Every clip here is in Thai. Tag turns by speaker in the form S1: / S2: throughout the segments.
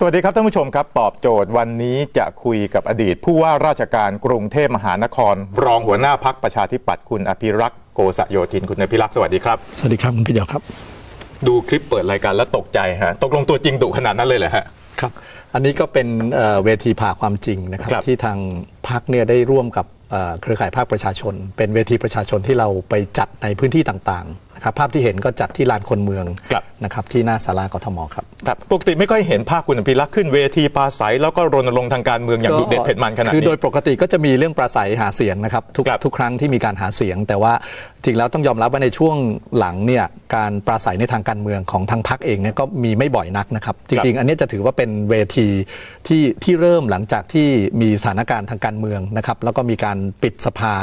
S1: สวัสดีครับท่านผู้ชมครับ ตอบโจทย์วันนี้จะคุยกับอดีตผู้ว่าราชการกรุงเทพมหานคร รองหัวหน้าพักประชาธิปัตย์คุณ อภิรักษ์โกษโยธิน คุณอภิรักษ์สวัสดีครับส
S2: วัสดีครับคุณพี่เดียวครับ
S1: ดูคลิปเปิดรายการแล้วตกใจฮะ ตกลงตัวจริงดุขนาดนั้นเลยเหรอฮะ
S2: ครับ อันนี้ก็เป็นเวทีผ่าความจริงนะครับรบที่ทางพักเนี่ยได้ร่วมกับเครือข่ายภาคประชาชน เป็นเวทีประชาชนที่เราไปจัดในพื้นที่ต่างครับภาพที่เห็นก็จัดที่ลานคนเมืองนะครับที่หน้าศาลากทมครับ
S1: ครับ ปกติไม่ค่อยเห็นภาพคุณอภิรักษ์ขึ้นเวทีปราศัยแล้วก็รณรงค์ทางการเมืองอย่างดุเด็ดเผ็ดมันขนาดนี้คือ โดยปกติก็จ
S2: ะมีเรื่องปราศัยหาเสียงนะครับ ทุกทุกครั้งที่มีการหาเสียง แต่ว่าจริงแล้วต้องยอมรับว่าในช่วงหลังเนี่ยการปราศัยในทางการเมืองของทางพรรคเองเนี่ยก็มีไม่บ่อยนักนะครับจริงๆ อันนี้จะถือว่าเป็นเวทีที่ที่เริ่มหลังจากที่มีสถานการณ์ทางการเมืองนะครับแล้วก็มีการปิดสภา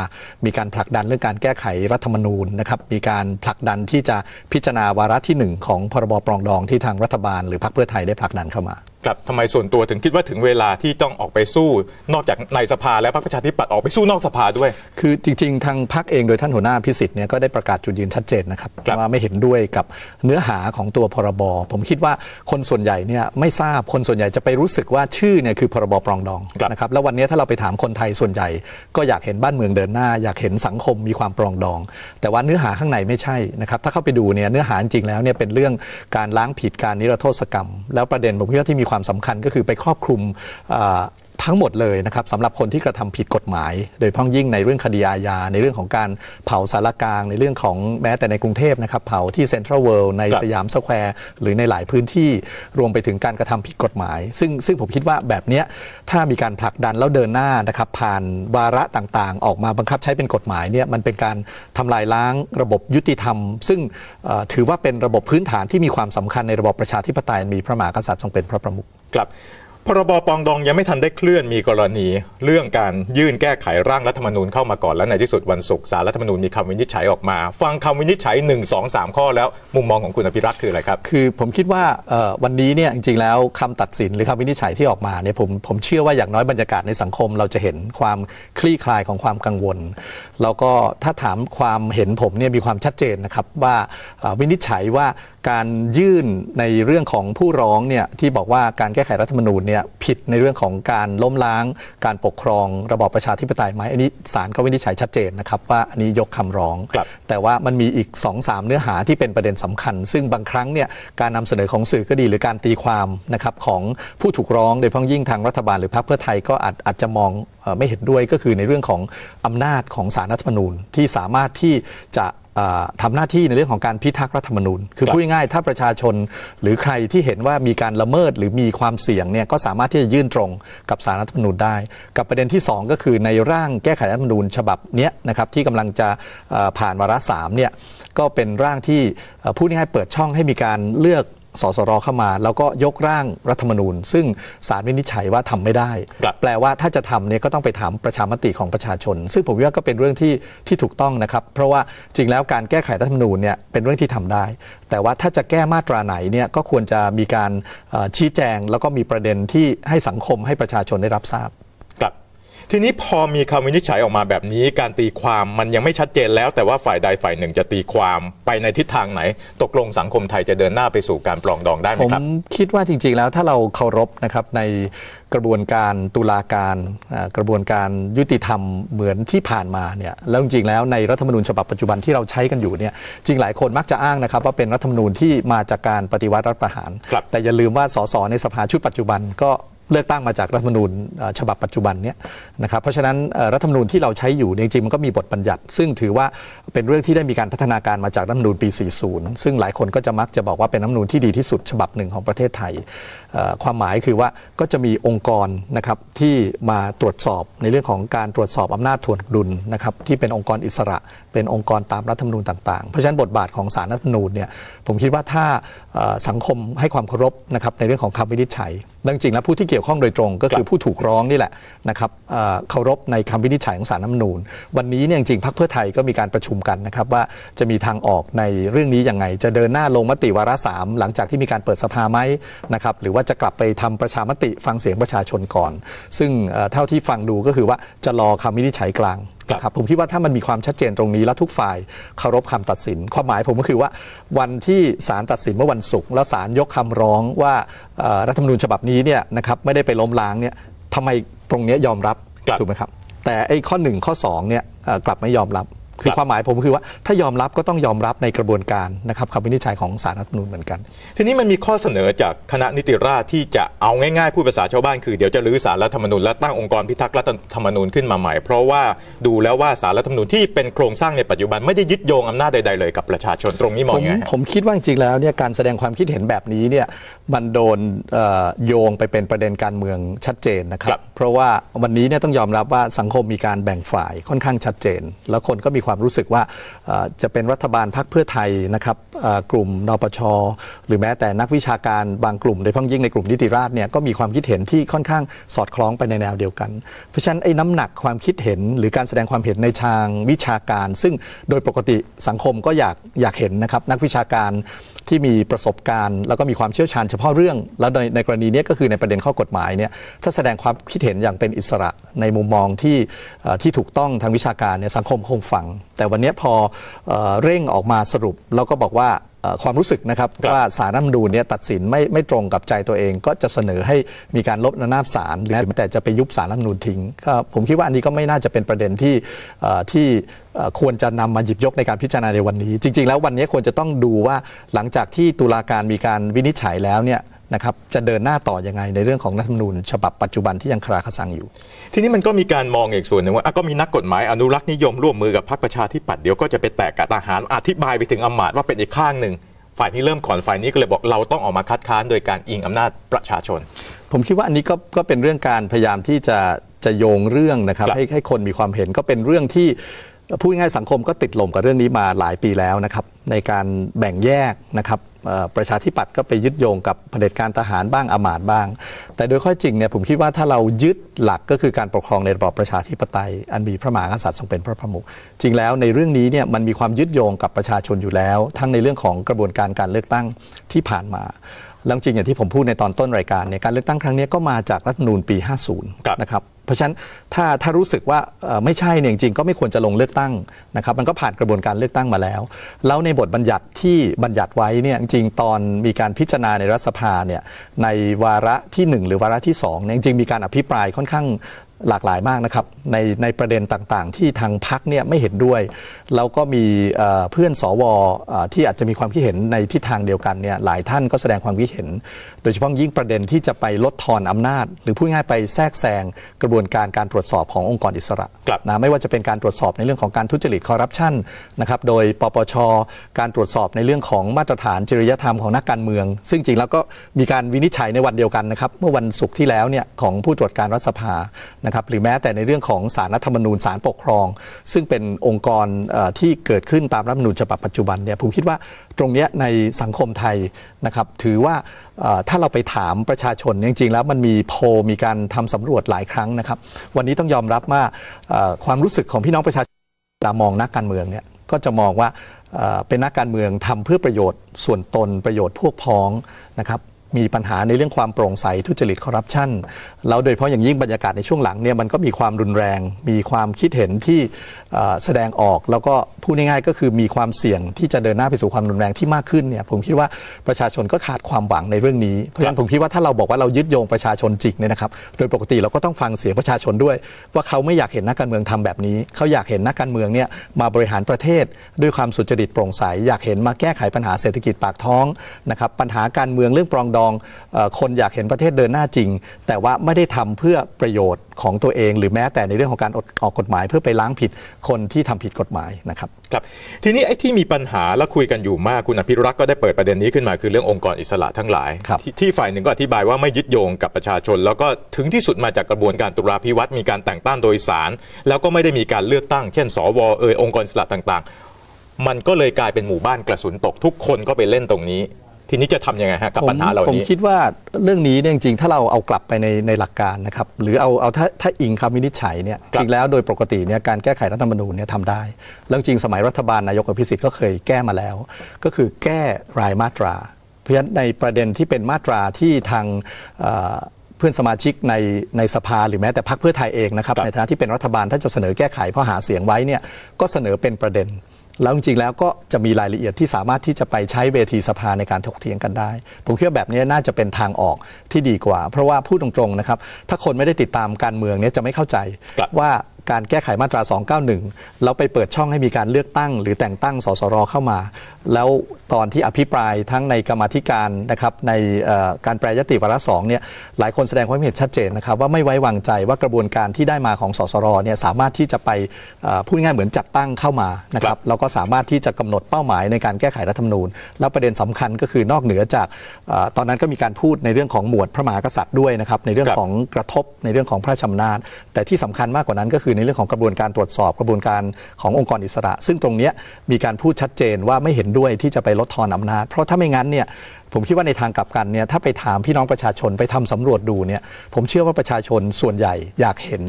S2: มีการผลักดันเรื่องการแก้ไขรัฐธรรมนูญนะครับมีการผลักดันที่จะพิจารณาวาระที่1ของพรบปรองดองที่ทางรัฐบาล หรือพรรคเพื่อไทยได้ผลักดันเข้ามา
S1: ครับทำไมส่วนตัวถึงคิดว่าถึงเวลาที่ต้องออกไปสู้นอกจากในสภาแล้วพรรคประชาธิปัตย์ออกไปสู้นอกสภาด้วย
S2: คือจริงๆ ทางพรรคเองโดยท่านหัวหน้าพิสิทธิ์เนี่ยก็ได้ประกาศจุดยืนชัดเจนนะครับรบว่าไม่เห็นด้วยกับเนื้อหาของตัวพรบผมคิดว่าคนส่วนใหญ่เนี่ยไม่ทราบคนส่วนใหญ่จะไปรู้สึกว่าชื่อเนี่ยคือพรบปรองดองนะครับแล้ววันนี้ถ้าเราไปถามคนไทยส่วนใหญ่ก็อยากเห็นบ้านเมืองเดินหน้าอยากเห็นสังคมมีความปรองดองแต่ว่าเนื้อหาข้างในไม่ใช่นะครับถ้าเข้าไปดูเนี่ยเนื้อหาจริงแล้วเนี่ยเป็นเรื่องการล้างผิดการนิรโทษกรรม แล้วประเด็นผมคิดว่าที่มีควความสำคัญก็คือไปครอบคลุมทั้งหมดเลยนะครับสำหรับคนที่กระทำผิดกฎหมาย โดยพ้องยิ่งในเรื่องคดีอาญาในเรื่องของการเผาสารกลาง ในเรื่องของแม้แต่ในกรุงเทพนะครับ เผาที่เซ็นทรัลเวิลด์ในสยามสแควร์ หรือในหลายพื้นที่รวมไปถึงการกระทำผิดกฎหมาย ซึ่งซึ่งผมคิดว่าแบบนี้ถ้ามีการผลักดันแล้วเดินหน้านะครับ ผ่านวาระต่างๆ ออกมาบังคับใช้เป็นกฎหมายเนี่ยมันเป็นการทำลายล้างระบบยุติธรรม ซึ่งถือว่าเป็นระบบพื้นฐานที่มีความสำคัญในระบบประชาธิปไตยมีพระมหากษัตริย์ทรงเป็นพระประมุข
S1: ครับพรบปองดอง ยังไม่ทันได้เคลื่อนมีกรณี เรื่องการยื่นแก้ไขร่างรัฐธรรมนูญเข้ามาก่อนและในที่สุดวันศุกร์สารรัฐธรรมนูญมีคำวินิจฉัยออกมา ฟังคำวินิจฉัย 1 2 3 ข้อแล้วมุมมองของคุณอภิรักษ์คืออะไรครับ คือผมคิดว่าวันนี้เนี่ยจริง ๆ แล้
S2: วคำตัดสินหรือคำวินิจฉัยที่ออกมาเนี่ยผมผมเชื่อว่าอย่างน้อยบรรยากาศในสังคม เราจะเห็นความคลี่คลายของความกังวลแล้วก็ถ้าถามความเห็นผมเนี่ยมีความชัดเจนนะครับว่าวินิจฉัยว่าการยื่นในเรื่องของผู้ร้องเนี่ยที่บอกว่าการแก้ไขรัฐธรรมนูญเนี่ยี่ยผิดในเรื่องของการล้มล้าง การปกครอง ระบอบประชาธิปไตยไหมอันนี้ศาลก็วินิจฉัยชัดเจนนะครับ ว่าอันนี้ยกคำร้อง แต่ว่ามันมีอีก2อสเนื้อหาที่เป็นประเด็นสำคัญ ซึ่งบางครั้งเนี่ยการนำเสนอของสื่อก็ดี หรือการตีความนะครับของผู้ถูกร้องโดยพ้องยิ่งทางรัฐบาลหรือพรรคเพื่อไทยก็อาจอาจจะมองไม่เห็นด้วยก็คือในเรื่องของอำนาจของสารรัฐธรรมนูญ ที่สามารถที่จะทำหน้าที่ในเรื่องของการพิทักษ์รัฐธรรมนูญ คือพูดง่ายๆถ้าประชาชนหรือใครที่เห็นว่ามีการละเมิดหรือมีความเสี่ยงเนี่ยก็สามารถที่จะยื่นตรงกับสารรัฐธรรมนูญได้ กับประเด็นที่ 2 ก็คือในร่างแก้ไขรัฐธรรมนูญฉบับนี้นะครับ ที่กำลังจะผ่านวาระสามเนี่ยก็เป็นร่างที่พูดง่ายๆเปิดช่องให้มีการเลือกสสรเข้ามาแล้วก็ยกร่างรัฐธรรมนูญ ซึ่งสารวินิจฉัยว่าทำไม่ได้ แปลว่าถ้าจะทำเนี่ยก็ต้องไปถามประชามติของประชาชน ซึ่งผมว่าก็เป็นเรื่องที่ที่ถูกต้องนะครับ เพราะว่าจริงแล้วการแก้ไขรัฐธรรมนูญเนี่ยเป็นเรื่องที่ทำได้ แต่ว่าถ้าจะแก้มาตราไหนเนี่ยก็ควรจะมีการชี้แจง แล้วก็มีประเด็นที่ให้สังคมให้ประชาชนได้รับทราบ
S1: ทีนี้พอมีคำวินิจฉัยออกมาแบบนี้ การตีความมันยังไม่ชัดเจนแล้ว แต่ว่าฝ่ายใดฝ่ายหนึ่งจะตีความไปในทิศทางไหนตกลงสังคมไทยจะเดินหน้าไปสู่การปลองดองได้ไหมครับผ
S2: มคิดว่าจริง ๆแล้วถ้าเราเคารพนะครับในกระบวนการตุลาการกระบวนการยุติธรรมเหมือนที่ผ่านมาเนี่ยแล้วจริงๆแล้วในรัฐธรรมนูญฉบับปัจจุบันที่เราใช้กันอยู่เนี่ยจริงหลายคนมักจะอ้างนะครับ ว่าเป็นรัฐธรรมนูญที่มาจากการปฏิวัติรัฐประหารแต่อย่าลืมว่า สสในสภาชุดปัจจุบันก็เลือกตั้งมาจากรัฐธรรมนูญฉบับปัจจุบันเนี่ยนะครับเพราะฉะนั้นรัฐธรรมนูญที่เราใช้อยู่จริงๆมันก็มีบทบัญญัติ ซึ่งถือว่าเป็นเรื่องที่ได้มีการพัฒนาการมาจากรัฐธรรมนูญปี 40 ซึ่งหลายคนก็จะมักจะบอกว่าเป็นรัฐธรรมนูญที่ดีที่สุดฉบับหนึ่งของประเทศไทยความหมายคือว่าก็จะมีองค์กรนะครับที่มาตรวจสอบในเรื่องของการตรวจสอบอำนาจทวนดุลนะครับที่เป็นองค์กรอิสระ เป็นองค์กรตามรัฐธรรมนูญต่างๆ เพราะฉะนั้นบทบาทของศาลรัฐธรรมนูญเนี่ยผมคิดว่าถ้าสังคมให้ความเคารพนะครับในเรื่องของคำวินิจฉัยดังจริงแล้วผู้ที่กี่ยวข้องโดยตรงก็คือผู้ถูกร้องนี่แหละนะครับเคารพในคำวินิจฉัยของศาลน้ำนูน วันนี้เนี่ยจริงพรรคเพื่อไทยก็มีการประชุมกันนะครับ ว่าจะมีทางออกในเรื่องนี้ยังไงจะเดินหน้าลงมติวาระสามหลังจากที่มีการเปิดสภาไหมนะครับหรือว่าจะกลับไปทำประชามติฟังเสียงประชาชนก่อน ซึ่งเท่าที่ฟังดูก็คือว่าจะรอคำวินิจฉัยกลางครับผมคิดว่าถ้ามันมีความชัดเจนตรงนี้ แล้วทุกฝ่าย เคารพคำตัดสินความหมายผมก็คือว่า วันที่ศาลตัดสินเมื่อวันศุกร์แล้วศาลยกคำร้องว่ารัฐธรรมนูญฉบับนี้เนี่ยนะครับไม่ได้ไปล้มล้างเนี่ยทำไมตรงนี้ยอมรับ ถูกไหมครับ แต่ไอ้ข้อ 1 ข้อ2เนี่ยกลับไม่ยอมรับคือความหมายผมคือว่าถ้ายอมรับก็ต้องยอมรับในกระบวนการนะครับคำวินิจฉัยของสารรัฐธรรมนูญเหมือนกัน
S1: ทีนี้มันมีข้อเสนอจากคณะนิติราษที่จะเอาง่ายๆพูดภาษาชาวบ้านคือ เดี๋ยวจะรื้อสารรัฐธรรมนูญและตั้งองค์กรพิทักษ์รัฐธรรมนูญขึ้นมาใหม่เพราะว่าดูแล้วว่าสารรัฐธรรมนูญที่เป็นโครงสร้างในปัจจุบันไม่ได้ยึดโยงอำนาจใดๆเลยกับประชาชนตรงนี้มองยังไงผ
S2: มคิดว่าจริงๆแล้วเนี่ยการแสดงความคิดเห็นแบบนี้เนี่ยมันโดนโยงไปเป็นประเด็นการเมืองชัดเจนนะครับเพราะว่าวันนี้เนี่ยต้องยอมรับว่าสังคมมีการแบ่งฝ่าย ค่อนข้างชัดเจน แล้วคนก็มีความรู้สึกว่าจะเป็นรัฐบาลพักเพื่อไทยนะครับกลุ่มนปชหรือแม้แต่นักวิชาการบางกลุ่มโดยเ้องยิ่งในกลุ่มนิติราษฎร์เนี่ยก็มีความคิดเห็นที่ค่อนข้างสอดคล้องไปในแนวเดียวกัน เพราะฉะนั้นไอ้น้ำหนักความคิดเห็นหรือการแสดงความเห็นในทางวิชาการ ซึ่งโดยปกติสังคมก็อยากอยากเห็นนะครับนักวิชาการที่มีประสบการณ์ แล้วก็มีความเชี่ยวชาญเฉพาะเรื่อง แล้วในในกรณีนี้ก็คือในประเด็นข้อกฎหมายเนี่ยถ้าแสดงความคิดเห็นอย่างเป็นอิสระในมุมมองที่ที่ถูกต้องทางวิชาการเนี่ยสังคมคงฟัง แต่วันนี้พอเร่งออกมาสรุป แล้วก็บอกว่าความรู้สึกนะครับว่าสารรัำมูเนี่ยตัดสินไม่ไม่ตรงกับใจตัวเอง ก็จะเสนอให้มีการลบนานาบสาลหรือแม้แต่จะไปยุบสารรัำมนูนทิ้งก็ผมคิดว่าอันนี้ก็ไม่น่าจะเป็นประเด็นที่ที่ควรจะนำมาหยิบยกในการพิจารณาในวันนี้ จริง ๆ แล้ววันนี้ควรจะต้องดูว่าหลังจากที่ตุลาการมีการวินิจฉัยแล้วเนี่ยนะครับจะเดินหน้าต่ออยังไงในเรื่องของรัฐธรรมนูญฉบับปัจจุบันที่ยังคราคาสังอยู่
S1: ทีนี้มันก็มีการมองอีกส่วนหนึ่งว่าก็มีนักกฎหมายอนุรักษ์นิยมร่วมมือกับพรรคประชาธิปัตย์เดี๋ยวก็จะไปแตกกับทหารอธิบายไปถึงอามาตย์ว่าเป็นอีกข้างหนึ่ง ฝ่ายนี้เริ่มก่อน ฝ่ายนี้ก็เลยบอกเราต้องออกมาคัดค้านโดยการอิงอำนาจประชาชน
S2: ผมคิดว่าอันนี้ก็ก็เป็นเรื่องการพยายามที่จะจะโยงเรื่องนะครับให้ให้คนมีความเห็นก็เป็นเรื่องที่พูดง่ายสังคมก็ติดลมกับเรื่องนี้มาหลายปีแล้วนะครับในการแบ่งแยกนะครับประชาธิปัตย์ก็ไปยึดโยงกับเผด็จการทหารบ้างอมาตบ้าง แต่โดยข้อจริงเนี่ยผมคิดว่าถ้าเรายึดหลักก็คือการปกครองในระบอบประชาธิปไตย อันมีพระมหากษัตริย์ทรงเป็น พระประมุข จริงแล้วในเรื่องนี้เนี่ยมันมีความยึดโยงกับประชาชนอยู่แล้ว ทั้งในเรื่องของกระบวนการการเลือกตั้งที่ผ่านมาแล้วจริงอย่างที่ผมพูดในตอนต้นรายการเนี่ยการเลือกตั้งครั้งนี้ก็มาจากรัฐธรรมนูญปี 50นะครับเพราะฉะนั้นถ้าถ้ารู้สึกว่าไม่ใช่เนี่ยจริงก็ไม่ควรจะลงเลือกตั้งนะครับ มันก็ผ่านกระบวนการเลือกตั้งมาแล้ว แล้วในบทบัญญัติที่บัญญัติไว้เนี่ยจริงตอนมีการพิจารณาในรัฐสภาเนี่ยในวาระที่ 1 หรือวาระที่2เนี่ยจริงมีการอภิปรายค่อนข้างหลากหลายมากนะครับในในประเด็นต่างๆ ที่ทางพักเนี่ยไม่เห็นด้วยแล้วก็มีเพื่อนสวที่อาจจะมีความคิดเห็นในทิศทางเดียวกันเนี่ยหลายท่านก็แสดงความคิดเห็น โดยเฉพาะยิ่งประเด็นที่จะไปลดทอนอำนาจ หรือพูดง่ายไปแทรกแซงกระบวนการการตรวจสอบขององค์กรอิสระกลับนะไม่ว่าจะเป็นการตรวจสอบในเรื่องของการทุจริตคอร์รัปชันนะครับโดยปปชการตรวจสอบในเรื่องของมาตรฐานจริยธรรมของนักการเมือง ซึ่งจริงแล้วก็มีการวินิจฉัยในวันเดียวกันนะครับเมื่อวันศุกร์ที่แล้วเนี่ยของผู้ตรวจการรัฐสภานะครับหรือแม้แต่ในเรื่องของสารรัฐธรรมนูญสารปกครอง ซึ่งเป็นองค์กรที่เกิดขึ้นตามรัฐธรรมนูญฉบับปัจจุบันเนี่ยผมคิดว่าตรงนี้ในสังคมไทยนะครับ ถือว่าถ้าเราไปถามประชาชน จริง ๆ แล้วมันมีโพมีการทำสำรวจหลายครั้งนะครับ วันนี้ต้องยอมรับว่าความรู้สึกของพี่น้องประชาชนตามองนักการเมืองเนี่ยก็จะมองว่าเป็นนักการเมืองทำเพื่อประโยชน์ ส่วนตนประโยชน์พวกพ้องนะครับมีปัญหาในเรื่องความโปร่งใส ทุจริตคอร์รัปชันเราโดยเฉพาะอย่างยิ่งบรรยากาศในช่วงหลังเนี่ยมันก็มีความรุนแรง มีความคิดเห็นที่แสดงออก แล้วก็พูดง่ายๆก็คือมีความเสี่ยงที่จะเดินหน้าไปสู่ความรุนแรงที่มากขึ้นเนี่ยผมคิดว่าประชาชนก็ขาดความหวังในเรื่องนี้ เพราะฉะนั้นผมคิดว่าถ้าเราบอกว่าเรายึดโยงประชาชนจริงเนี่ยนะครับโดยปกติเราก็ต้องฟังเสียงประชาชนด้วย ว่าเขาไม่อยากเห็นนักการเมืองทำแบบนี้ เขาอยากเห็นนักการเมืองเนี่ยมาบริหารประเทศด้วยความสุจริตโปร่งใสอยากเห็นมาแก้ไขปัญหาเศรษฐกิจปากท้องนะครับปัญหาการเมืองเรื่องปรองดององคนอยากเห็นประเทศเดินหน้าจริง แต่ว่าไม่ได้ทำเพื่อประโยชน์ของตัวเอง หรือแม้แต่ในเรื่องของการอออกกฎหมาย เพื่อไปล้างผิดคนที่ทำผิดกฎหมายนะครับ
S1: ครับ ทีนี้ไอ้ที่มีปัญหาและคุยกันอยู่มากคุณอภิรักษ์ก็ได้เปิดประเด็นนี้ขึ้นมาคือเรื่ององค์กรอิสระทั้งหลายที่ฝ่ายหนึ่งก็อธิบายว่าไม่ยึดโยงกับประชาชน แล้วก็ถึงที่สุดมาจากกระบวนการตุลาพิวัตรมีการแต่งตั้งโดยสาร แล้วก็ไม่ได้มีการเลือกตั้ง เช่น สวเอยองค์กรอิสระต่างๆ มันก็เลยกลายเป็นหมู่บ้านกระสุนตกทุกคนก็ไปเล่นตรงนี้ทีนี้จะทำยังไงฮะกับปัญหาเหล่านี้ ผมคิ
S2: ดว่าเรื่องนี้เนี่ยจริงๆ ถ้าเราเอากลับไปในในหลักการนะครับหรือเอาเอาถ้าถ้าอิงคำวินิจฉัยเนี่ยจริงแล้วโดยปกติเนี่ยการแก้ไขรัฐธรรมนูญเนี่ยทำได้แล้วจริงสมัยรัฐบาลนายกอภิสิทธิ์ก็เคยแก้มาแล้ว ก็คือแก้รายมาตรา เพราะฉะนั้นในประเด็นที่เป็นมาตราที่ทางเพื่อนสมาชิกในในสภาหรือแม้แต่พรรคเพื่อไทยเองนะครับรบในฐานะที่เป็นรัฐบาลถ้าจะเสนอแก้ไขเพราะหาเสียงไว้เนี่ยก็เสนอเป็นประเด็นแล้วจริงๆ แล้วก็จะมีรายละเอียดที่สามารถที่จะไปใช้เวทีสภาในการถกเถียงกันได้ ผมคิดว่าแบบนี้น่าจะเป็นทางออกที่ดีกว่า เพราะว่าพูดตรงๆ นะครับถ้าคนไม่ได้ติดตามการเมืองเนี้ยจะไม่เข้าใจว่าการแก้ไขมาตรา 291แล้วไปเปิดช่องให้มีการเลือกตั้ง หรือแต่งตั้งสสรเข้ามา แล้วตอนที่อภิปรายทั้งในกรรมธิการนะครับในการแปรยติวาระสองเนี่ยหลายคนแสดงความเห็นชัดเจนนะครับ ว่าไม่ไว้วางใจว่ากระบวนการที่ได้มาของสสรเนี่ยสามารถที่จะไปพูดง่ายเหมือนจัดตั้งเข้ามานะครับแล้วก็สามารถที่จะกำหนดเป้าหมายในการแก้ไขรัฐธรรมนูญ แล้วประเด็นสำคัญก็คือนอกเหนือจากตอนนั้นก็มีการพูดในเรื่องของหมวดพระมหากษัตริย์ด้วยนะครับในเรื่องของกระทบในเรื่องของพระชอำนาจแต่ที่สำคัญมากกว่านั้นก็คือือในเรื่องของกระบวนการตรวจสอบกระบวนการขององค์กรอิสระ ซึ่งตรงนี้มีการพูดชัดเจนว่าไม่เห็นด้วยที่จะไปลดทอนอำนาจ เพราะถ้าไม่งั้นเนี่ยผมคิดว่าในทางกลับกันเนี่ยถ้าไปถามพี่น้องประชาชนไปทำสำรวจดูเนี่ยผมเชื่อว่าประชาชนส่วนใหญ่อยากเห็น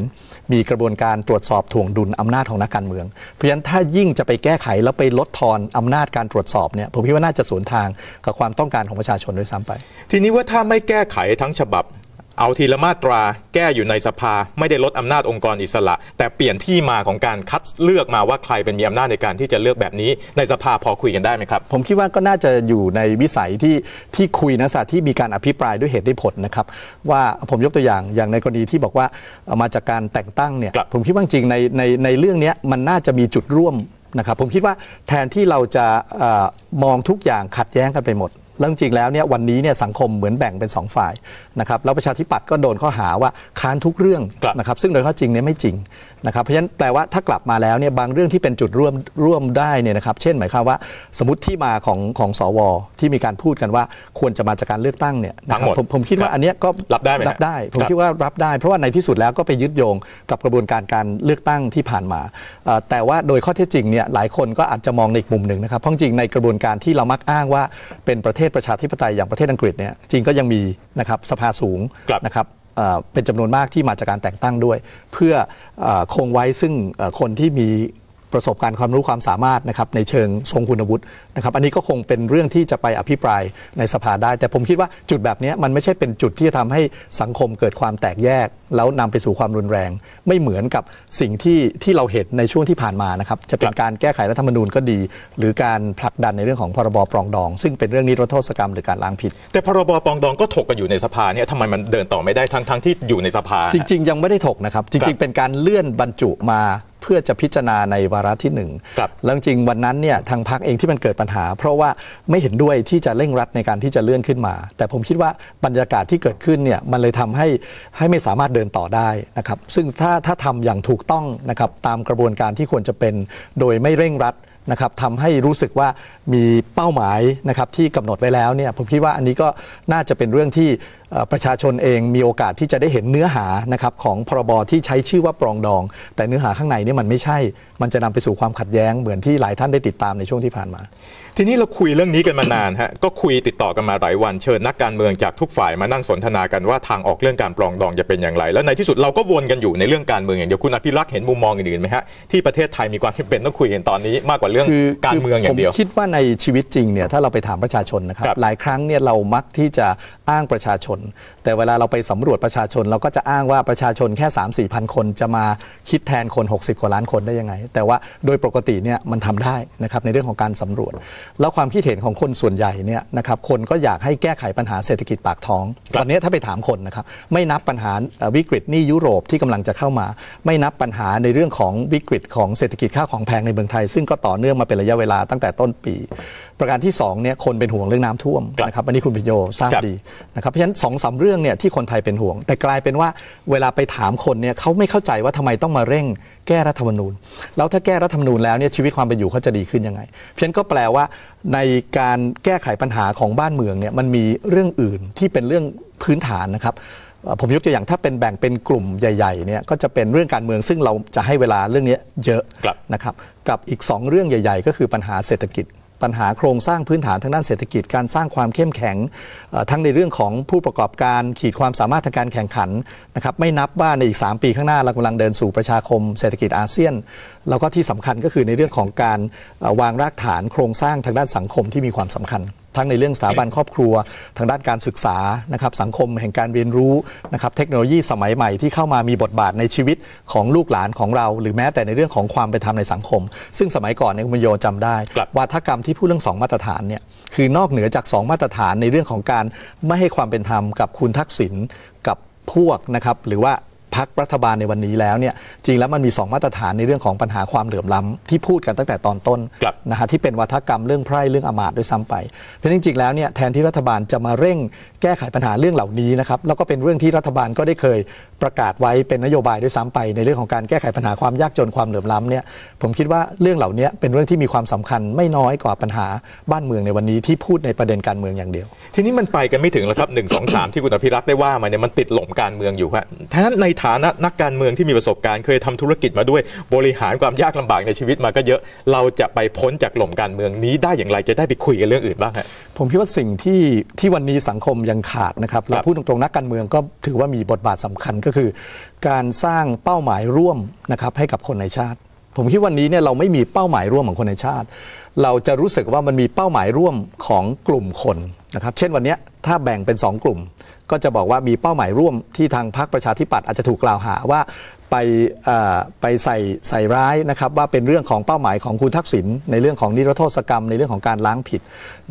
S2: มีกระบวนการตรวจสอบถ่วงดุลอำนาจของนักการเมือง เพราะฉะนั้นถ้ายิ่งจะไปแก้ไขแล้วไปลดทอนอำนาจการตรวจสอบเนี่ยผมคิดว่าน่าจะสวนทาง กับความต้องการของประชาชนด้วยซ้ำไป
S1: ทีนี้ว่าถ้าไม่แก้ไขทั้งฉบับเอาทีละมาตราแก้อยู่ในสภาไม่ได้ลดอำนาจองค์กรอิสระ แต่เปลี่ยนที่มาของการคัดเลือกมาว่าใครเป็นมีอำนาจในการที่จะเลือกแบบนี้ในสภาพอคุยกันได้ไหมครับ
S2: ผมคิดว่าก็น่าจะอยู่ในวิสัยที่ที่คุยนะสต์ที่มีการอภิปรายด้วยเหตุผลนะครับ ว่าผมยกตัวอย่างอย่างในกรณีที่บอกว่ามาจากการแต่งตั้งเนี่ยผมคิดว่าจริงในในในเรื่องนี้มันน่าจะมีจุดร่วมนะครับผมคิดว่าแทนที่เราจะอมองทุกอย่างขัดแย้งกันไปหมดแล้วจริงแล้วเนี่ยวันนี้เนี่ยสังคมเหมือนแบ่งเป็น 2 ฝ่ายนะครับแล้วประชาธิปัตย์ก็โดนข้อหาว่าค้านทุกเรื่องนะครับซึ่งโดยข้อจริงเนี่ยไม่จริงนะครับเพราะฉะนั้นแปลว่าถ้ากลับมาแล้วเนี่ยบางเรื่องที่เป็นจุดร่วมร่วมได้เนี่ยนะครับ เช่นหมายความว่าสมมติที่มาของ ของสวที่มีการพูดกันว่าควรจะมาจากการเลือกตั้งเนี่ยทั้งหมผมผมคิดว่าอันเนี้ยก็
S1: รับได้ไหมรับได้ ผมคิด
S2: ว่ารับได้เพราะว่าในที่สุดแล้วก็ไปยึดโยงกับกระบวนการการเลือกตั้งที่ผ่านมา แต่ว่าโดยข้อเท็จจริงเนี่ยหลายคนก็อาจจะมองในอีกมุมหนึ่งนะครับเพราะจริงในกระบวนการที่เรามักอ้างว่า เป็นประเทศประชาธิปไตยอย่างประเทศอังกฤษเนี่ยจริงก็ยังมีนะครับสภาสูงนะครับเป็นจำนวนมากที่มาจากการแต่งตั้งด้วย เพื่อคงไว้ซึ่งคนที่มีประสบการณ์ความรู้ความสามารถนะครับในเชิงทรงคุณวุฒินะครับ อันนี้ก็คงเป็นเรื่องที่จะไปอภิปรายในสภาได้ แต่ผมคิดว่าจุดแบบนี้มันไม่ใช่เป็นจุดที่จะทำให้สังคมเกิดความแตกแยก แล้วนำไปสู่ความรุนแรง ไม่เหมือนกับสิ่งที่ที่เราเห็นในช่วงที่ผ่านมานะครับจะเป็นการแก้ไขรัฐธรรมนูญก็ดี หรือการผลักดันในเรื่องของพรบปรองดองซึ่งเป็นเรื่องนิรโทษกรรมหรือการล้างผิด
S1: แต่พรบปรองดองก็ถกกันอยู่ในสภาเนี่ยทำไมมันเดินต่อไม่ได้ทั้งทั้งที่อยู่ในสภาจ
S2: ริง ๆยังไม่ได้ถกนะครับจริงๆ เป็นการเลื่อนบรรจุมาพื่อจะพิจารณาในวาระที่หนึ่ง แล้วจริงวันนั้นเนี่ยทางพักเองที่มันเกิดปัญหา เพราะว่าไม่เห็นด้วยที่จะเร่งรัดในการที่จะเลื่อนขึ้นมา แต่ผมคิดว่าบรรยากาศที่เกิดขึ้นเนี่ยมันเลยทำให้ให้ไม่สามารถเดินต่อได้นะครับ ซึ่งถ้าถ้าทำอย่างถูกต้องนะครับตามกระบวนการที่ควรจะเป็นโดยไม่เร่งรัดนะครับทำให้รู้สึกว่ามีเป้าหมายนะครับที่กำหนดไว้แล้วเนี่ย ผมคิดว่าอันนี้ก็น่าจะเป็นเรื่องที่ประชาชนเองมีโอกาสที่จะได้เห็นเนื้อหานะครับของพรบที่ใช้ชื่อว่าปรองดอง แต่เนื้อหาข้างในนี่มันไม่ใช่ มันจะนำไปสู่ความขัดแย้งเหมือนที่หลายท่านได้ติดตามในช่วงที่ผ่านมา
S1: ทีนี้เราคุยเรื่องนี้กันมานานฮะก็คุยติดต่อกันมาหลายวันเชิญนักการเมืองจากทุกฝ่ายมานั่งสนทนากันว่าทางออกเรื่องการปรองดองจะเป็นอย่างไร แล้วในที่สุดเราก็วนกันอยู่ในเรื่องการเมืองอย่างเดียวคุณอภิรักษ์เห็นมุมมองอื่นๆไหมฮะที่ประเทศไทยมีความจำเป็นต้องคุยกันตอนนี้มากกว่าเรื่องการเมืองอย่างเดียวผมคิด
S2: ว่าในชีวิตจริงเนี่ยถ้าเราไปถามประชาชนนะครับหลายครั้งเนี่ยเรามักที่จะอ้างประชาชนนแต่เวลาเราไปสำรวจประชาชน เราก็จะอ้างว่าประชาชนแค่ 3 4พันคน จะมาคิดแทนคน 60 กว่าล้านคนได้ยังไง แต่ว่าโดยปกติเนี่ยมันทำได้นะครับในเรื่องของการสำรวจ แล้วความคิดเห็นของคนส่วนใหญ่เนี่ยนะครับคนก็อยากให้แก้ไขปัญหาเศรษฐกิจปากท้องตอนนี้ถ้าไปถามคนนะครับไม่นับปัญหาวิกฤตนี่ยุโรปที่กำลังจะเข้ามา ไม่นับปัญหาในเรื่องของวิกฤตของเศรษฐกิจข้าวของแพงในเมืองไทยซึ่งก็ต่อเนื่องมาเป็นระยะเวลาตั้งแต่ต้นปี ประการที่2เนี่ยคนเป็นห่วงเรื่องน้ำท่วมนะครับอันนี้คุณพิโยทราบดีนะครับเพราะฉะนั้นสองสาเรื่องเนี่ยที่คนไทยเป็นห่วง แต่กลายเป็นว่าเวลาไปถามคนเนี่ยเขาไม่เข้าใจว่าทำไมต้องมาเร่งแก้รัฐธรรมนูญ แล้วถ้าแก้รัฐธรรมนูญแล้วเนี่ยชีวิตความเป็นอยู่เขาจะดีขึ้นยังไง เพี้ยนก็แปลว่าในการแก้ไขปัญหาของบ้านเมืองเนี่ยมันมีเรื่องอื่นที่เป็นเรื่องพื้นฐานนะครับผมยกตัวอย่างถ้าเป็นแบ่งเป็นกลุ่มใหญ่ๆเนี่ยก็จะเป็นเรื่องการเมืองซึ่งเราจะให้เวลาเรื่องนี้เยอะนะครับ กับอีก 2 เรื่องใหญ่ๆก็คือปัญหาเศรษฐกิจปัญหาโครงสร้างพื้นฐานทางด้านเศรษฐกิจการสร้างความเข้มแข็ง ทั้งในเรื่องของผู้ประกอบการขีดความสามารถทางการแข่งขันนะครับไม่นับว่าในอีก3ปีข้างหน้าเรากำลังเดินสู่ประชาคมเศรษฐกิจอาเซียน แล้วก็ที่สำคัญก็คือในเรื่องของการวางรากฐานโครงสร้างทางด้านสังคมที่มีความสำคัญทั้งในเรื่องสถาบันครอบครัว ทางด้านการศึกษานะครับสังคมแห่งการเรียนรู้นะครับ เทคโนโลยีสมัยใหม่ที่เข้ามามีบทบาทในชีวิตของลูกหลานของเรา หรือแม้แต่ในเรื่องของความเป็นธรรมในสังคม ซึ่งสมัยก่อนในคุณโยจำได้วาทกรรมที่พูดเรื่องสองมาตรฐานเนี่ยคือนอกเหนือจากสองมาตรฐานในเรื่องของการไม่ให้ความเป็นธรรมกับคุณทักษิณกับพวกนะครับหรือว่าพักรัฐบาลในวันนี้แล้วเนี่ยจริงแล้วมันมี 2 มาตรฐานในเรื่อง ของปัญหาความเหลื่อมล้ำที่พูดกันตั้งแต่ตอนต้นนะฮะที่เป็นวัฒกรรมเรื่องไพร่เรื่องอมาตด้วยซ้ำไป เพราะจริงๆแล้วเนี่ยแทนที่รัฐบาลจะมาเร่งแก้ไขปัญหาเรื่องเหล่านี้นะครับแล้วก็เป็นเรื่องที่รัฐบาลก็ได้เคยประกาศไว้เป็นนโยบายด้วยซ้ำไป ในเรื่องของการแก้ไขปัญหาความยากจนความเหลื่อมล้ำเนี่ยผมคิดว่าเรื่องเหล่านี้เป็นเรื่องที่มีความสำคัญไม่น้อยกว่าปัญหาบ้านเมืองในวันนี้ที่พูดในประเด็นการเมืองอย่างเดียว
S1: ทีนี้มันไปกันไม่ถึงแล้วครับหนึ่งสองสามที่คุณอภิรักษ์ได้ว่ามาเนี่ยมันติดหล่มการเมืองอยู่ครับท่าในฐานะนักการเมืองที่มีประสบการณ์เคยทำธุรกิจมาด้วยบริหารความยากลำบากในชีวิตมาก็เยอะเราจะไปพ้นจากหล่มการเมืองนี้ได้อย่างไรจะได้ไปคุยกันเรื่องอื่นบ้างฮะ
S2: ผมคิดว่าสิ่งที่ที่วันนี้สังคมยังขาดนะครับเราพูดตรงๆนักการเมืองก็ถือว่ามีบทบาทสำคัญก็คือ การสร้างเป้าหมายร่วมนะครับให้กับคนในชาติ ผมคิดวันนี้เนี่ยเราไม่มีเป้าหมายร่วมของคนในชาติ เราจะรู้สึกว่ามันมีเป้าหมายร่วมของกลุ่มคนนะครับเช่นวันนี้ถ้าแบ่งเป็น 2 กลุ่มก็จะบอกว่ามีเป้าหมายร่วมที่ทางพรรคประชาธิปัตย์อาจจะถูกกล่าวหาว่าไปไปใส่ใส่ร้ายนะครับ ว่าเป็นเรื่องของเป้าหมายของคุณทักษิณในเรื่องของนิรโทษกรรมในเรื่องของการล้างผิด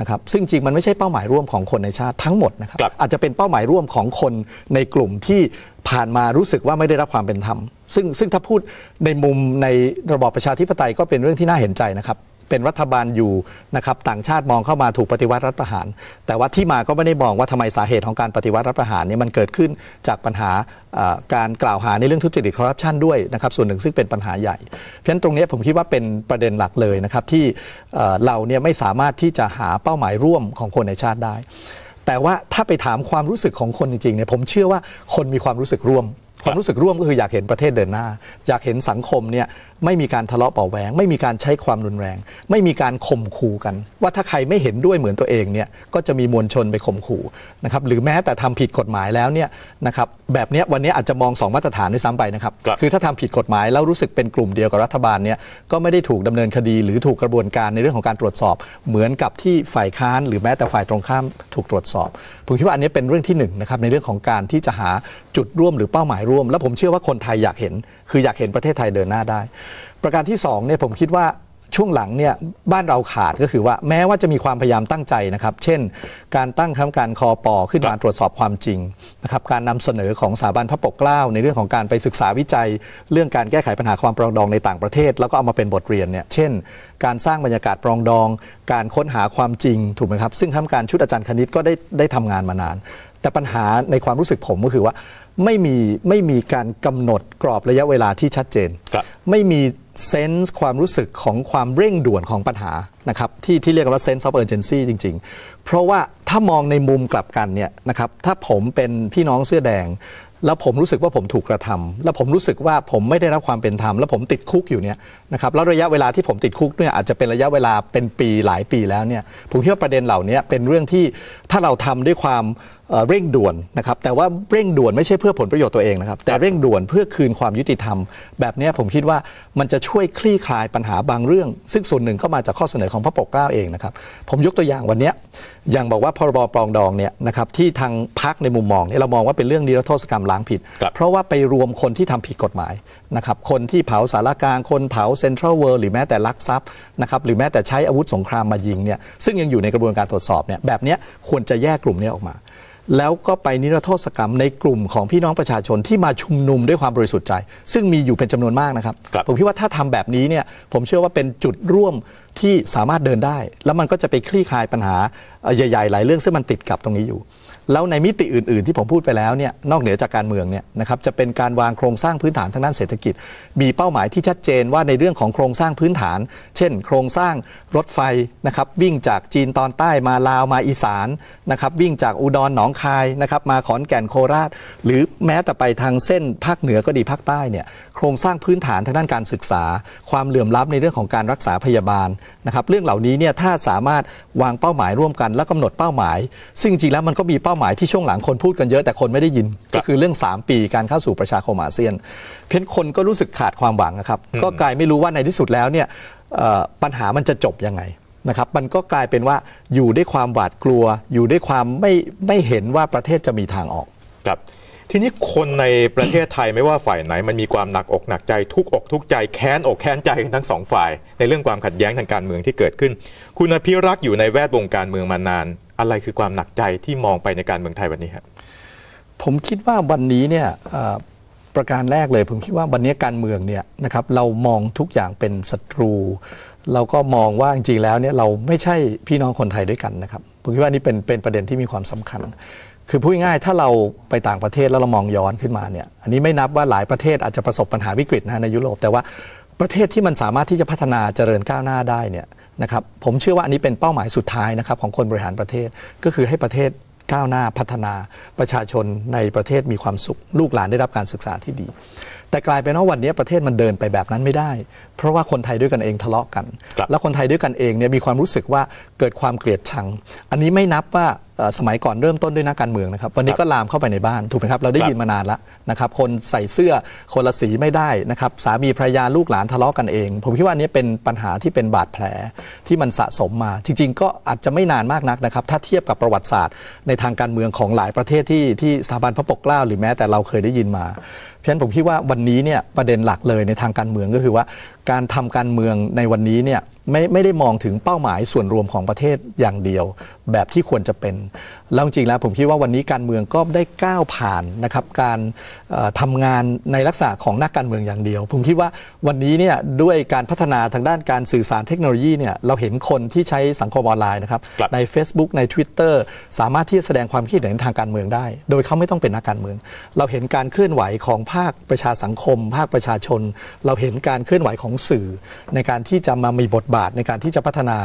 S2: นะครับ ซึ่งจริงมันไม่ใช่เป้าหมายร่วมของคนในชาติ ทั้งหมดนะครับ อาจจะเป็นเป้าหมายร่วมของคนในกลุ่มที่ผ่านมารู้สึกว่าไม่ได้รับความเป็นธรรมซึ่งซึ่งถ้าพูดในมุมในระบอบประชาธิปไตยก็เป็นเรื่องที่น่าเห็นใจนะครับเป็นรัฐบาลอยู่นะครับต่างชาติมองเข้ามาถูกปฏิวัติรัฐประหาร แต่ว่าที่มาก็ไม่ได้มองว่าทำไมสาเหตุของการปฏิวัติรัฐประหารเนี่ยมันเกิดขึ้นจากปัญหาการกล่าวหาในเรื่องทุจริตคอร์รัปชันด้วยนะครับส่วนหนึ่งซึ่งเป็นปัญหาใหญ่เพราะฉะนั้นตรงนี้ผมคิดว่าเป็นประเด็นหลักเลยนะครับที่เราเนี่ยไม่สามารถที่จะหาเป้าหมายร่วมของคนในชาติได้ แต่ว่าถ้าไปถามความรู้สึกของคนจริงๆเนี่ยผมเชื่อว่าคนมีความรู้สึกร่วมความรู้สึกร่วมก็คืออยากเห็นประเทศเดินหน้าอยากเห็นสังคมเนี่ยไม่มีการทะเลาะเป่าแหวงไม่มีการใช้ความรุนแรงไม่มีการข่มขู่กัน ว่าถ้าใครไม่เห็นด้วยเหมือนตัวเองเนี่ยก็จะมีมวลชนไปข่มขู่นะครับหรือแม้แต่ทำผิดกฎหมายแล้วเนี่ยนะครับแบบนี้วันนี้อาจจะมอง2มาตรฐานด้วยซ้ำไปนะครับคือถ้าทำผิดกฎหมายแล้วรู้สึกเป็นกลุ่มเดียวกับรัฐบาลเนี่ยก็ไม่ได้ถูกดำเนินคดีหรือถูกกระบวนการในเรื่องของการตรวจสอบเหมือนกับที่ฝ่ายค้านหรือแม้แต่ฝ่ายตรงข้าม ถูกตรวจสอบผมคิดว่าอันนี้เป็นเรื่องที่1นนะครับในเรื่องของการที่จะหาจุดร่วมหรือเป้าหมายร่วร่วมและผมเชื่อว่าคนไทยอยากเห็น คืออยากเห็นประเทศไทยเดินหน้าได้ ประการที่2เนี่ยผมคิดว่าช่วงหลังเนี่ย บ้านเราขาดก็คือว่าแม้ว่าจะมีความพยายามตั้งใจนะครับ เช่นการตั้งคณะกรรมการคอปอขึ้นมาตรวจสอบความจริง นะครับการนำเสนอของสถาบันพระปกเกล้าในเรื่องของการไปศึกษาวิจัย เรื่องการแก้ไขปัญหาความปรองดองในต่างประเทศแล้วก็เอามาเป็นบทเรียนเนี่ยเช่น การสร้างบรรยากาศปรองดอง การค้นหาความจริงถูกไหมครับซึ่งคณะกรรมการชุดอาจารย์คณิตก็ได้ได้ทำงานมานาน แต่ปัญหาในความรู้สึกผมก็คือว่าไม่มีไม่มีการกำหนดกรอบระยะเวลาที่ชัดเจนไม่มีเซนส์ความรู้สึกของความเร่งด่วนของปัญหานะครับที่ที่เรียกว่าเซนส์ออฟเออร์เจนซี่จริง ๆ เพราะว่าถ้ามองในมุมกลับกันเนี่ยนะครับถ้าผมเป็นพี่น้องเสื้อแดง แล้วผมรู้สึกว่าผมถูกกระทำ แล้วผมรู้สึกว่าผมไม่ได้รับความเป็นธรรมแล้วผมติดคุกอยู่เนี่ยนะครับแล้วระยะเวลาที่ผมติดคุกเนี่ยอาจจะเป็นระยะเวลาเป็นปีหลายปีแล้วเนี่ยผมคิดว่าประเด็นเหล่านี้เป็นเรื่องที่ถ้าเราทำด้วยความเร่งด่วนนะครับ แต่ว่าเร่งด่วนไม่ใช่เพื่อผลประโยชน์ตัวเองนะครับ แต่เร่งด่วนเพื่อคืนความยุติธรรม แบบนี้ผมคิดว่ามันจะช่วยคลี่คลายปัญหาบางเรื่อง ซึ่งส่วนหนึ่งก็มาจากข้อเสนอของพระปกเกล้าเองนะครับ ผมยกตัวอย่างวันนี้อย่างบอกว่าพรบปรองดองเนี่ยนะครับที่ทางพักในมุมมองเนี่ยเรามองว่าเป็นเรื่องนิรโทษกรรมล้างผิด เพราะว่าไปรวมคนที่ทำผิดกฎหมายนะครับคนที่เผาสารกลางคนเผาเซ็นทรัลเวิลด์หรือแม้แต่ลักทรัพย์นะครับหรือแม้แต่ใช้อาวุธสงครามมายิงเนี่ยซึ่งยังอยู่ในกระบวนการตรวจสอบเนี่ยแบบนี้ควรจะแยกกลุ่มนี้ออกมาแล้วก็ไปนิรโทษกรรมในกลุ่มของพี่น้องประชาชนที่มาชุมนุมด้วยความบริสุทธิ์ใจ ซึ่งมีอยู่เป็นจำนวนมากนะครับรบผมคิดว่าถ้าทำแบบนี้เนี่ยผมเชื่อว่าเป็นจุดร่วมที่สามารถเดินได้ แล้วมันก็จะไปคลี่คลายปัญหา ใหญ่ ๆ หลายเรื่องซึ่งมันติดกับตรงนี้อยู่แล้วในมิติอื่น ๆ ที่ผมพูดไปแล้วเนี่ยนอกเหนือจากการเมืองเนี่ยนะครับจะเป็นการวางโครงสร้างพื้นฐานทางด้านเศรษฐกิจ มีเป้าหมายที่ชัดเจนว่าในเรื่องของโครงสร้างพื้นฐาน เช่นโครงสร้างรถไฟนะครับวิ่งจากจีนตอนใต้มาลาวมาอีสานนะครับวิ่งจากอุดรหนองคายนะครับมาขอนแก่นโคราช หรือแม้แต่ไปทางเส้นภาคเหนือก็ดีภาคใต้เนี่ยโครงสร้างพื้นฐานทางด้านการศึกษา ความเหลื่อมล้ำในเรื่องของการรักษาพยาบาลนะครับเรื่องเหล่านี้เนี่ยถ้าสามารถวางเป้าหมายร่วมกันและกำหนดเป้าหมาย ซึ่งจริงแล้วมันก็มีเป้าหมายที่ช่วงหลังคนพูดกันเยอะแต่คนไม่ได้ยินก็คือเรื่อง 3 ปีการเข้าสู่ประชาคมอาเซียน เพนคนก็รู้สึกขาดความหวังนะครับ ก็กลายไม่รู้ว่าในที่สุดแล้วเนี่ยปัญหามันจะจบยังไงนะครับมันก็กลายเป็นว่าอยู่ด้วยความหวาดกลัว อยู่ด้วยความไม่ไม่เห็นว่าประเทศจะมีทางออก
S1: ครับทีนี้คนในประเทศไทยไม่ว่าฝ่ายไหน มันมีความหนักอกหนักใจทุกอกทุกใจแค้นอกแค้นใจทั้งสองฝ่ายในเรื่องความขัดแย้งทางการเมืองที่เกิดขึ้น คุณอภิรักษ์อยู่ในแวดวงการเมืองมานานอะไรคือความหนักใจที่มองไปในการเมืองไทยวันนี้ครับผมค
S2: ิดว่าวันนี้เนี่ยประการแรกเลยผมคิดว่าวันนี้การเมืองเนี่ยนะครับเรามองทุกอย่างเป็นศัตรู เราก็มองว่าจริงๆแล้วเนี่ยเราไม่ใช่พี่น้องคนไทยด้วยกันนะครับผมคิดว่านี่เป็นเป็นประเด็นที่มีความสำคัญ คือพูดง่ายๆถ้าเราไปต่างประเทศแล้วเรามองย้อนขึ้นมาเนี่ยอันนี้ไม่นับว่าหลายประเทศอาจจะประสบปัญหาวิกฤตนะในยุโรปแต่ว่าประเทศที่มันสามารถที่จะพัฒนาเจริญก้าวหน้าได้เนี่ยนะครับผมเชื่อว่าอันนี้เป็นเป้าหมายสุดท้ายนะครับของคนบริหารประเทศก็คือให้ประเทศก้าวหน้าพัฒนาประชาชนในประเทศมีความสุข ลูกหลานได้รับการศึกษาที่ดีแต่กลายเป็นว่าวันนี้ประเทศมันเดินไปแบบนั้นไม่ได้ เพราะว่าคนไทยด้วยกันเองทะเลาะกัน แล้วคนไทยด้วยกันเองเนี่ยมีความรู้สึกว่าเกิดความเกลียดชัง อันนี้ไม่นับว่าสมัยก่อนเริ่มต้นด้วยนักการเมืองนะครับ วันนี้ก็ลามเข้าไปในบ้านถูกไหมครับ เราได้ยินมานานแล้วนะครับ คนใส่เสื้อ คนละสีไม่ได้นะครับ สามีภรรยาลูกหลานทะเลาะกันเอง ผมคิดว่านนี้เป็นปัญหาที่เป็นบาดแผลที่มันสะสมมา จริง ๆ ก็อาจจะไม่นานมากนักนะครับ ถ้าเทียบกับประวัติศาสตร์ในทางการเมืองของหลายประเทศที่ที่สถาบันพระปกเกล้าหรือแม้แต่เราเคยได้ยินมาฉะนั้นผมคิดว่าวันนี้เนี่ยประเด็นหลักเลยในทางการเมืองก็คือว่าการทำการเมืองในวันนี้เนี่ยไม่ไม่ได้มองถึงเป้าหมายส่วนรวมของประเทศอย่างเดียว แบบที่ควรจะเป็น แล้วจริงๆแล้วผมคิดว่าวันนี้การเมืองก็ได้ก้าวผ่านนะครับการทำงานในลักษณะของนักการเมืองอย่างเดียว ผมคิดว่าวันนี้เนี่ยด้วยการพัฒนาทางด้านการสื่อสารเทคโนโลยีเนี่ยเราเห็นคนที่ใช้สังคมออนไลน์นะครับรบใน Facebook ใน Twitter สามารถที่จะแสดงความคิดเห็นทางการเมืองได้ โดยเขาไม่ต้องเป็นนักการเมือง เราเห็นการเคลื่อนไหวของภาคประชาสังคม ภาคประชาชน เราเห็นการเคลื่อนไหวของสื่อ ในการที่จะมามีบทบาทาทในการที่จะพัฒนา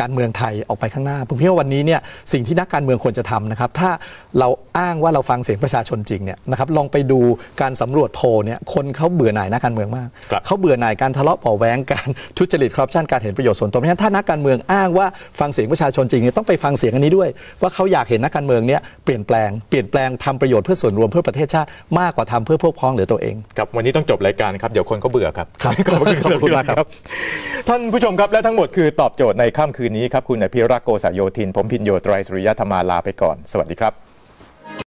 S2: การเมืองไทยออกไปข้างหน้าผมคิดว่าวันนี้เนี่ยสิ่งที่นักการเมืองควรจะทำนะครับ ถ้าเราอ้างว่าเราฟังเสียงประชาชนจริงเนี่ยนะครับ ลองไปดูการสำรวจโพเนี่ยคนเขาเบื่อหน่ายนักการเมืองมาก เขาเบื่อหน่ายการทะเลาะเบาแวงการทุจริตคอร์รัปชันการเห็นประโยชน์ส่วนตัว เพราะฉะนั้นถ้านักการเมืองอ้างว่าฟังเสียงประชาชนจริงเนี่ยต้องไปฟังเสียงอันนี้ด้วย ว่าเขาอยากเห็นนักการเมืองเนี่ยเปลี่ยนแปลง เปลี่ยนแปลงทำประโยชน์เพื่อส่วนรวมเพื่อประเทศชาติมากกว่าทำเพื่อพวกพ้องหรือตัวเอง
S1: ครับวันนี้ต้องจบรายการครับเดี๋ยวคนเขาเบื่อครับขอบคุณมากครับท่านผู้ชผู้ชมครับและทั้งหมดคือตอบโจทย์ในค่ำคืนนี้ครับ คุณอภิรักษ์โกษายโยธิน ผมพินโยตรยสุริยธรรมาลาไปก่อนสวัสดีครับ